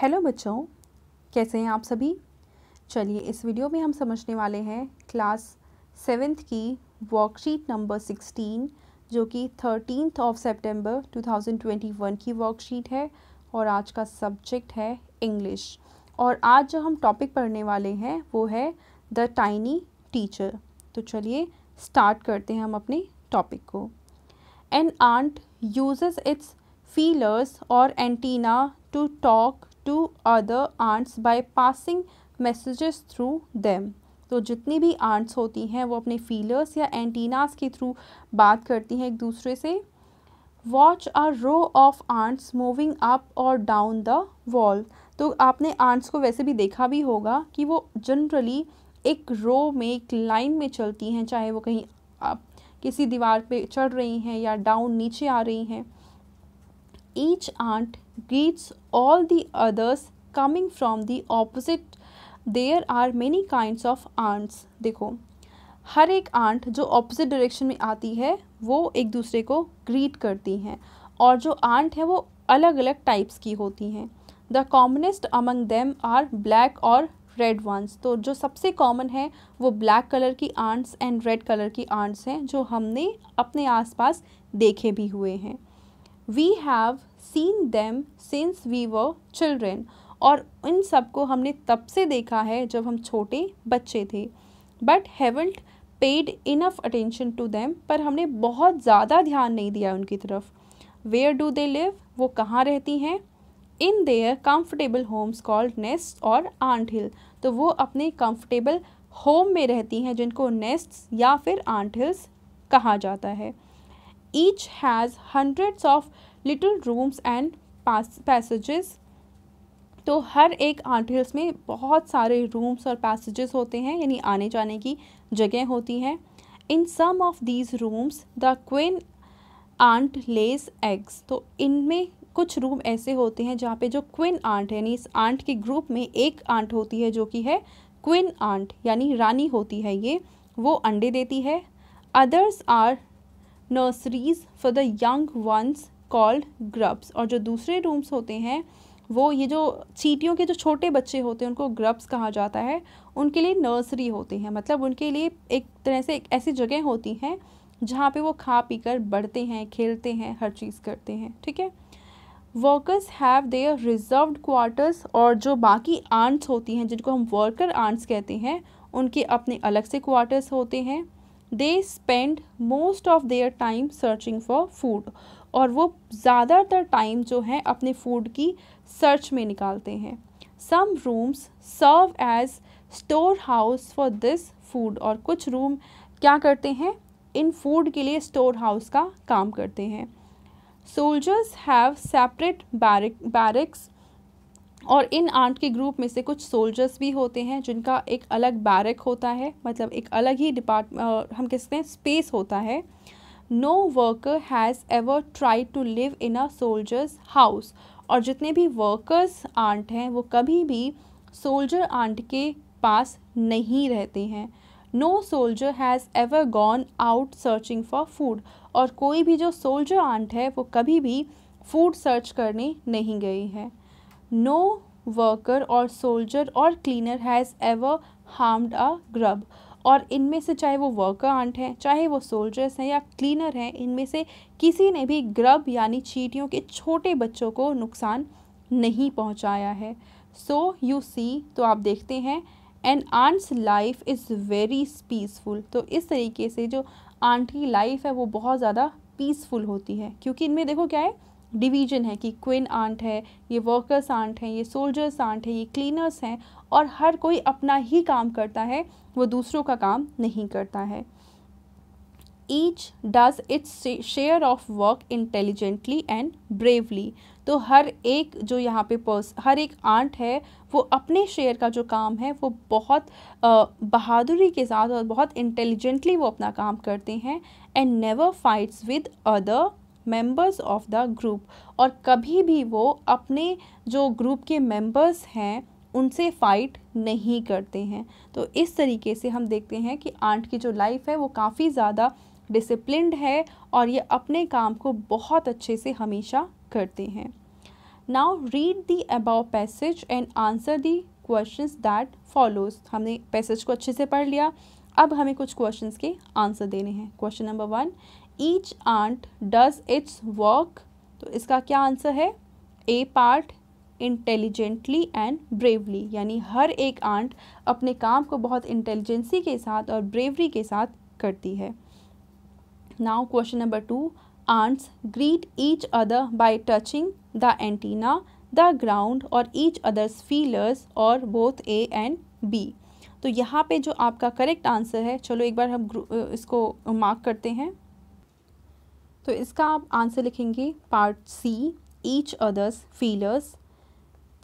Hello बच्चों कैसे हैं आप सभी चलिए इस वीडियो में हम समझने वाले हैं क्लास सेवेंथ की वर्कशीट नंबर सिक्सटीन जो कि थर्टीनथ ऑफ सितंबर 2021 की वर्कशीट है और आज का सब्जेक्ट है इंग्लिश और आज जो हम टॉपिक पढ़ने वाले हैं वो है द टाइनी टीचर तो चलिए स्टार्ट करते हैं हम अपने टॉपिक को an ant uses its feelers और antenna to talk to other ants by passing messages through them. तो जितनी भी आंट्स होती हैं वो अपने फीलर्स या एंटीनास के थ्रू बात करती हैं एक दूसरे से watch a row of ants moving up और डाउन द वॉल तो आपने आंट्स को वैसे भी देखा भी होगा कि वो जनरली एक रो में एक लाइन में चलती हैं चाहे वो कहीं आप किसी दीवार पे चढ़ रही हैं या डाउन नीचे आ रही हैं each ant greets all the others coming from the opposite there are many kind of ants देखो हर एक आंट जो ऑपोजिट डायरेक्शन में आती है वो एक दूसरे को ग्रीट करती हैं और जो आंट हैं वो अलग अलग टाइप्स की होती हैं the commonest among them are black और रेड वंस तो जो सबसे कॉमन है वो ब्लैक कलर की आंट्स एंड रेड कलर की आंट्स हैं जो हमने अपने आस पास देखे भी हुए हैं we have seen them since we were children और इन सबको हमने तब से देखा है जब हम छोटे बच्चे थे but haven't paid enough attention to them पर हमने बहुत ज़्यादा ध्यान नहीं दिया उनकी तरफ वेयर डू दे लिव वो कहाँ रहती हैं in their comfortable homes called nest और आंट हिल तो वो अपने कंफर्टेबल होम में रहती हैं जिनको नेस्ट या फिर आंट हिल्स कहा जाता है each has hundreds of little rooms and passages तो हर एक आंट हिल्स में बहुत सारे रूम्स और पैसेजेस होते हैं यानी आने जाने की जगह होती हैं in some of these rooms the queen ant lays eggs तो इनमें कुछ रूम ऐसे होते हैं जहाँ पे जो क्वीन आंट यानी इस आंट के ग्रुप में एक आंट होती है जो कि है क्वीन आंट यानी रानी होती है ये वो अंडे देती है others are nurseries for the young ones called grubs और जो दूसरे रूम्स होते हैं वो ये जो चीटियों के जो छोटे बच्चे होते हैं उनको ग्रब्स कहा जाता है उनके लिए नर्सरी होती हैं मतलब उनके लिए एक तरह से एक ऐसी जगह होती हैं जहाँ पे वो खा पी कर बढ़ते हैं खेलते हैं हर चीज़ करते हैं ठीक है workers have their reserved quarters और जो बाकी आंट्स होती हैं जिनको हम वर्कर आंट्स कहते हैं उनके अपने अलग से क्वार्टर्स होते हैं they spend most of their time searching for food और वो ज़्यादातर टाइम जो है अपने फूड की सर्च में निकालते हैं some rooms serve as store house for this food और कुछ रूम क्या करते हैं इन फूड के लिए स्टोर हाउस का काम करते हैं सोल्जर्स हैव सेपरेट बैरिक्स और इन आंट के ग्रुप में से कुछ सोल्जर्स भी होते हैं जिनका एक अलग बैरक होता है मतलब एक अलग ही डिपार्ट हम कहते हैं स्पेस होता है no worker has ever try to live in a soldier's house और जितने भी वर्कर्स आंट हैं वो कभी भी सोल्जर आंट के पास नहीं रहते हैं no soldier has ever gone out searching for food और कोई भी जो सोल्जर आंट है वो कभी भी फूड सर्च करने नहीं गई है no worker or soldier or cleaner has ever harmed a grub और इनमें से चाहे वो वर्कर आंट हैं चाहे वो सोल्जर्स हैं या क्लीनर हैं इनमें से किसी ने भी ग्रब यानी चीटियों के छोटे बच्चों को नुकसान नहीं पहुंचाया है सो यू सी तो आप देखते हैं an ant's life is very peaceful तो इस तरीके से जो आंट की लाइफ है वो बहुत ज़्यादा पीसफुल होती है क्योंकि इनमें देखो क्या है डिवीजन है कि क्विन आंट है ये वर्कर्स आंट हैं ये सोल्जर्स आंट हैं ये क्लीनर्स हैं और हर कोई अपना ही काम करता है वो दूसरों का काम नहीं करता है each does its share of work intelligently and bravely तो हर एक जो यहाँ पे पर्स हर एक आंट है वो अपने शेयर का जो काम है वो बहुत बहादुरी के साथ और बहुत इंटेलिजेंटली वो अपना काम करते हैं and never fights with other members of the group और कभी भी वो अपने जो ग्रुप के मेंबर्स हैं उनसे फाइट नहीं करते हैं तो इस तरीके से हम देखते हैं कि आंट की जो लाइफ है वो काफ़ी ज़्यादा डिसिप्लिनड है और ये अपने काम को बहुत अच्छे से हमेशा करते हैं now read the above passage and answer the questions that follows हमने पैसेज को अच्छे से पढ़ लिया अब हमें कुछ क्वेश्चंस के आंसर देने हैं question number one each ant does its work तो इसका क्या आंसर है A part intelligently and bravely यानी हर एक आंट अपने काम को बहुत इंटेलिजेंसी के साथ और ब्रेवरी के साथ करती है now question number two ants greet each other by touching the antenna the ground और ईच अदर्स फीलर्स और बोथ ए एंड बी तो यहाँ पे जो आपका करेक्ट आंसर है चलो एक बार हम इसको मार्क करते हैं तो इसका आप आंसर लिखेंगे part C each other's feelers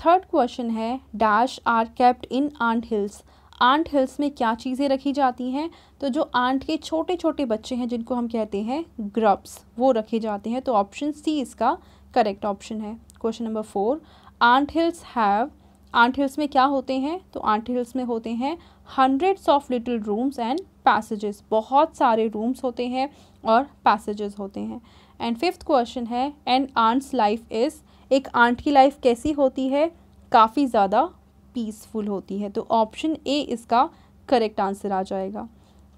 third question है dash are kept in ant hills ant hills में क्या चीज़ें रखी जाती हैं तो जो आंट के छोटे छोटे बच्चे हैं जिनको हम कहते हैं ग्रब्स वो रखे जाते हैं तो ऑप्शन सी इसका करेक्ट ऑप्शन है question number four ant hills have ant hills में क्या होते हैं तो आंट हिल्स में होते हैं hundreds of little rooms and passages बहुत सारे रूम्स होते हैं और पैसेजेस होते हैं एंड फिफ्थ क्वेश्चन है एंड आंट्स लाइफ इज़ एक आंट की लाइफ कैसी होती है काफ़ी ज़्यादा पीसफुल होती है तो ऑप्शन ए इसका करेक्ट आंसर आ जाएगा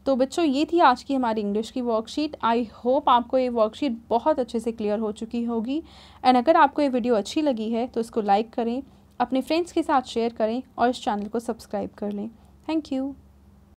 तो बच्चों ये थी आज की हमारी इंग्लिश की वर्कशीट आई होप आपको ये वर्कशीट बहुत अच्छे से क्लियर हो चुकी होगी एंड अगर आपको ये वीडियो अच्छी लगी है तो इसको लाइक करें अपने फ्रेंड्स के साथ शेयर करें और इस चैनल को सब्सक्राइब कर लें थैंक यू